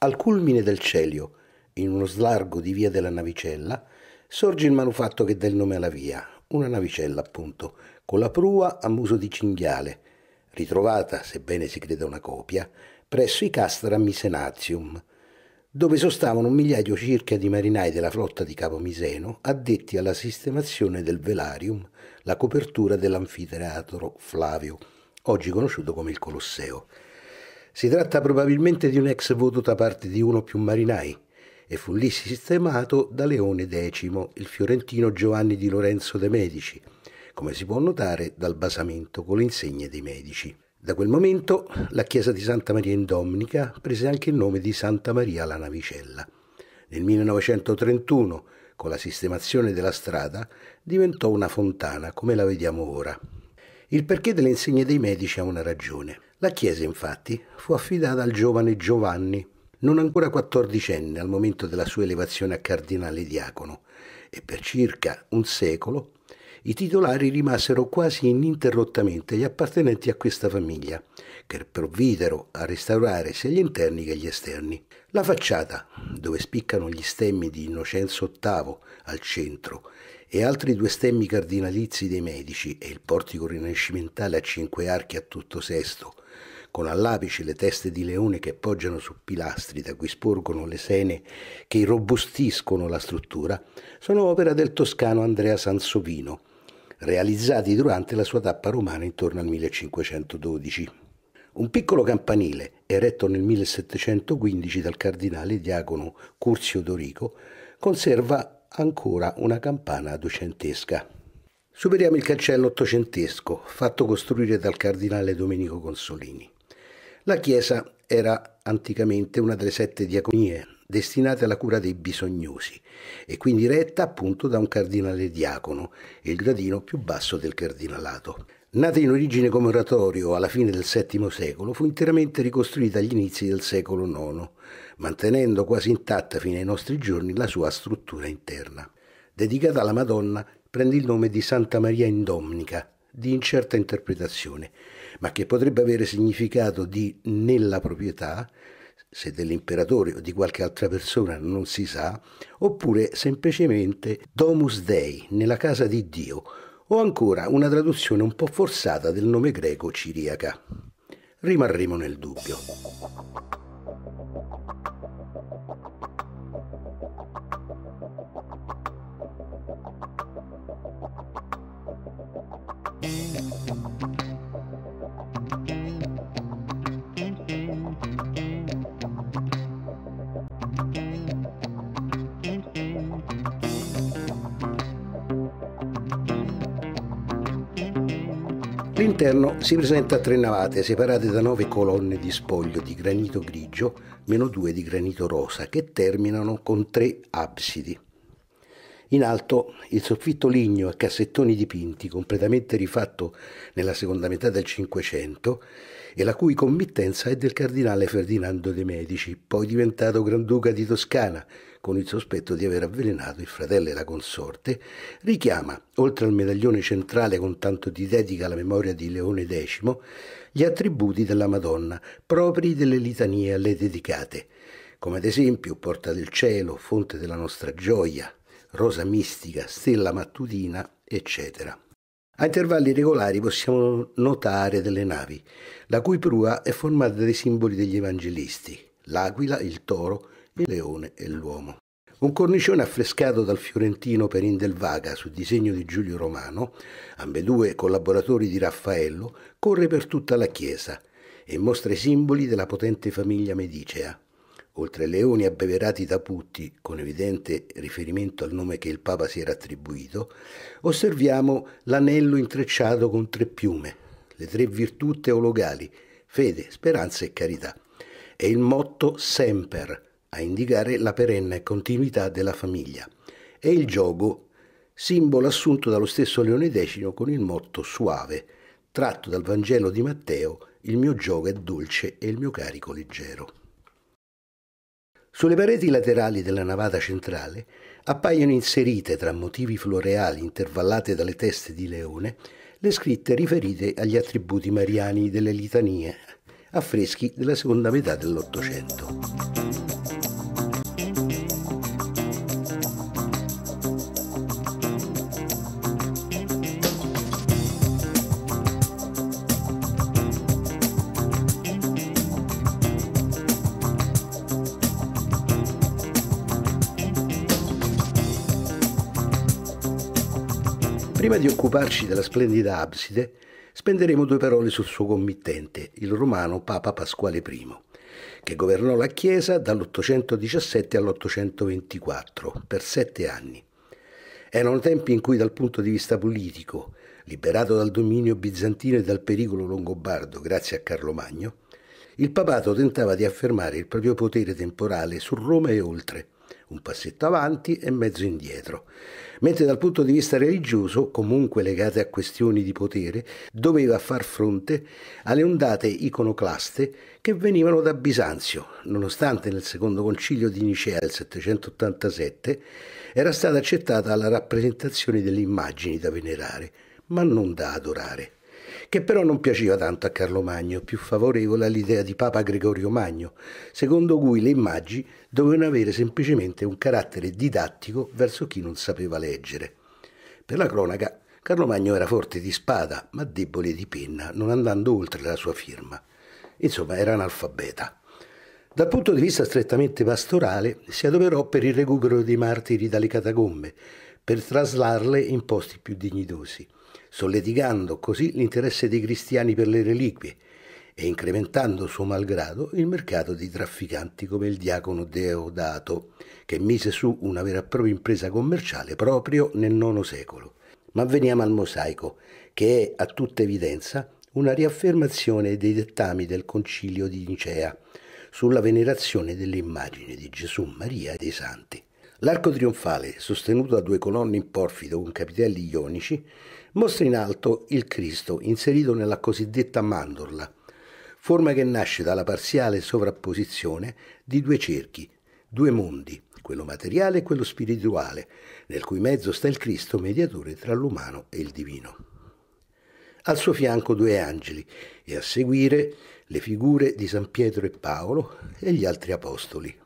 Al culmine del Celio, in uno slargo di via della navicella, sorge il manufatto che dà il nome alla via, una navicella appunto, con la prua a muso di cinghiale, ritrovata, sebbene si creda una copia, presso i Castra Misenatium, dove sostavano un migliaio circa di marinai della flotta di Capo Miseno addetti alla sistemazione del velarium, la copertura dell'anfiteatro Flavio, oggi conosciuto come il Colosseo. Si tratta probabilmente di un ex voto da parte di uno più marinai e fu lì sistemato da Leone X, il fiorentino Giovanni di Lorenzo de' Medici, come si può notare dal basamento con le insegne dei Medici. Da quel momento la chiesa di Santa Maria in Domnica prese anche il nome di Santa Maria la Navicella. Nel 1931, con la sistemazione della strada, diventò una fontana come la vediamo ora. Il perché delle insegne dei Medici ha una ragione. La chiesa infatti fu affidata al giovane Giovanni, non ancora quattordicenne al momento della sua elevazione a cardinale diacono, e per circa un secolo i titolari rimasero quasi ininterrottamente gli appartenenti a questa famiglia, che provvidero a restaurare sia gli interni che gli esterni. La facciata, dove spiccano gli stemmi di Innocenzo VIII al centro e altri due stemmi cardinalizi dei Medici e il portico rinascimentale a cinque archi a tutto sesto, con all'apice le teste di leone che poggiano su pilastri da cui sporgono le sene che irrobustiscono la struttura, sono opera del toscano Andrea Sansovino, realizzati durante la sua tappa romana intorno al 1512. Un piccolo campanile, eretto nel 1715 dal cardinale diacono Curzio Dorico, conserva ancora una campana duecentesca. Superiamo il cancello ottocentesco, fatto costruire dal cardinale Domenico Consolini. La chiesa era anticamente una delle sette diaconie destinate alla cura dei bisognosi e quindi retta appunto da un cardinale diacono, il gradino più basso del cardinalato. Nata in origine come oratorio alla fine del VII secolo, fu interamente ricostruita agli inizi del secolo IX, mantenendo quasi intatta fino ai nostri giorni la sua struttura interna. Dedicata alla Madonna, prende il nome di Santa Maria Indomnica, di incerta interpretazione, ma che potrebbe avere significato di nella proprietà, se dell'imperatore o di qualche altra persona non si sa, oppure semplicemente Domus Dei, nella casa di Dio, o ancora una traduzione un po' forzata del nome greco ciriaca. Rimarremo nel dubbio. Yeah. L'interno si presenta a tre navate separate da nove colonne di spoglio di granito grigio meno due di granito rosa che terminano con tre absidi. In alto il soffitto ligneo a cassettoni dipinti completamente rifatto nella seconda metà del Cinquecento e la cui committenza è del cardinale Ferdinando de' Medici, poi diventato Granduca di Toscana, con il sospetto di aver avvelenato il fratello e la consorte, richiama, oltre al medaglione centrale con tanto di dedica alla memoria di Leone X, gli attributi della Madonna, propri delle litanie a lei dedicate, come ad esempio Porta del Cielo, Fonte della nostra gioia, Rosa mistica, Stella mattutina, eccetera. A intervalli regolari possiamo notare delle navi, la cui prua è formata dai simboli degli evangelisti, l'aquila, il toro, il leone e l'uomo. Un cornicione affrescato dal fiorentino Perin del Vaga su disegno di Giulio Romano, ambedue collaboratori di Raffaello, corre per tutta la chiesa e mostra i simboli della potente famiglia medicea oltre ai leoni abbeverati da putti, con evidente riferimento al nome che il Papa si era attribuito, osserviamo l'anello intrecciato con tre piume, le tre virtù teologali, fede, speranza e carità, e il motto Semper, a indicare la perenne continuità della famiglia, e il gioco, simbolo assunto dallo stesso Leone X con il motto Suave, tratto dal Vangelo di Matteo, il mio gioco è dolce e il mio carico leggero. Sulle pareti laterali della navata centrale appaiono inserite tra motivi floreali intervallate dalle teste di leone le scritte riferite agli attributi mariani delle litanie, affreschi della seconda metà dell'Ottocento. Prima di occuparci della splendida abside, spenderemo due parole sul suo committente, il romano Papa Pasquale I, che governò la Chiesa dall'817 all'824 per sette anni. Erano tempi in cui dal punto di vista politico, liberato dal dominio bizantino e dal pericolo longobardo grazie a Carlo Magno, il papato tentava di affermare il proprio potere temporale su Roma e oltre, un passetto avanti e mezzo indietro, mentre dal punto di vista religioso, comunque legate a questioni di potere, doveva far fronte alle ondate iconoclaste che venivano da Bisanzio, nonostante nel secondo concilio di Nicea del 787 era stata accettata la rappresentazione delle immagini da venerare, ma non da adorare che però non piaceva tanto a Carlo Magno, più favorevole all'idea di Papa Gregorio Magno, secondo cui le immagini dovevano avere semplicemente un carattere didattico verso chi non sapeva leggere. Per la cronaca, Carlo Magno era forte di spada, ma debole di penna, non andando oltre la sua firma. Insomma, era analfabeta. Dal punto di vista strettamente pastorale, si adoperò per il recupero dei martiri dalle catacombe, per traslarle in posti più dignitosi solleticando così l'interesse dei cristiani per le reliquie e incrementando suo malgrado il mercato di trafficanti come il diacono Deodato, che mise su una vera e propria impresa commerciale proprio nel IX secolo. Ma veniamo al mosaico, che è a tutta evidenza una riaffermazione dei dettami del concilio di Nicea sulla venerazione dell'immagine di Gesù, Maria e dei santi. L'arco trionfale, sostenuto da due colonne in porfido con capitelli ionici, mostra in alto il Cristo inserito nella cosiddetta mandorla, forma che nasce dalla parziale sovrapposizione di due cerchi, due mondi, quello materiale e quello spirituale, nel cui mezzo sta il Cristo mediatore tra l'umano e il divino. Al suo fianco due angeli e a seguire le figure di San Pietro e Paolo e gli altri apostoli.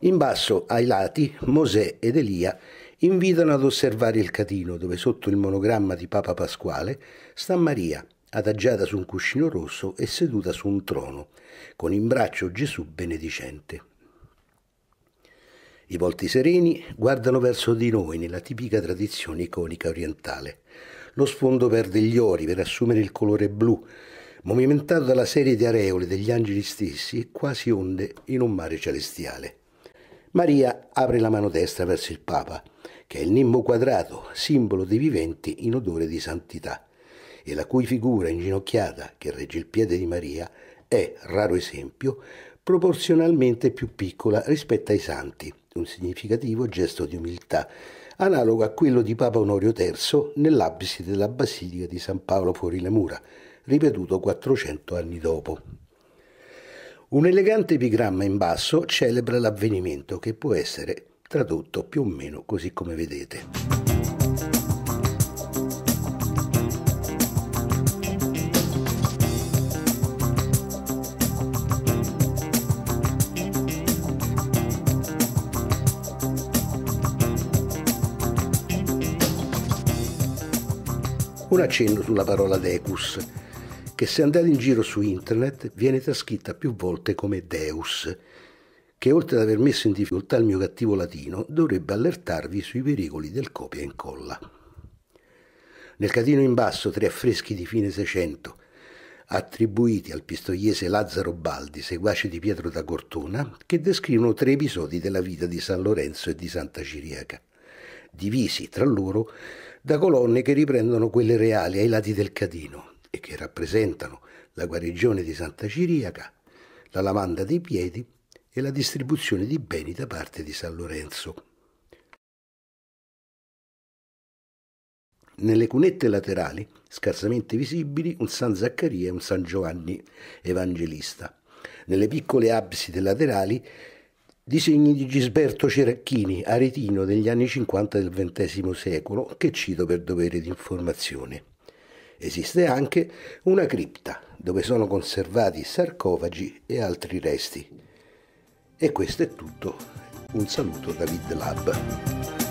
In basso, ai lati, Mosè ed Elia invitano ad osservare il catino dove sotto il monogramma di Papa Pasquale sta Maria, adagiata su un cuscino rosso e seduta su un trono, con in braccio Gesù benedicente. I volti sereni guardano verso di noi nella tipica tradizione iconica orientale. Lo sfondo perde gli ori per assumere il colore blu, movimentato dalla serie di areole degli angeli stessi e quasi onde in un mare celestiale. Maria apre la mano destra verso il Papa che è il nimbo quadrato, simbolo dei viventi in odore di santità, e la cui figura inginocchiata che regge il piede di Maria è, raro esempio, proporzionalmente più piccola rispetto ai santi, un significativo gesto di umiltà, analogo a quello di Papa Onorio III nell'abside della Basilica di San Paolo fuori le mura, ripetuto 400 anni dopo. Un elegante epigramma in basso celebra l'avvenimento che può essere tradotto più o meno così come vedete. Un accenno sulla parola decus, che se andate in giro su internet viene trascritta più volte come deus, che oltre ad aver messo in difficoltà il mio cattivo latino, dovrebbe allertarvi sui pericoli del copia e incolla. Nel catino in basso tre affreschi di fine Seicento, attribuiti al pistoiese Lazzaro Baldi, seguace di Pietro da Cortona, che descrivono tre episodi della vita di San Lorenzo e di Santa Ciriaca, divisi tra loro da colonne che riprendono quelle reali ai lati del catino e che rappresentano la guarigione di Santa Ciriaca, la lavanda dei piedi e la distribuzione di beni da parte di San Lorenzo. Nelle cunette laterali, scarsamente visibili, un San Zaccaria e un San Giovanni Evangelista. Nelle piccole abside laterali, disegni di Gisberto Ceracchini, aretino degli anni 50 del XX secolo, che cito per dovere di informazione. Esiste anche una cripta, dove sono conservati sarcofagi e altri resti. E questo è tutto. Un saluto da Lid Lab.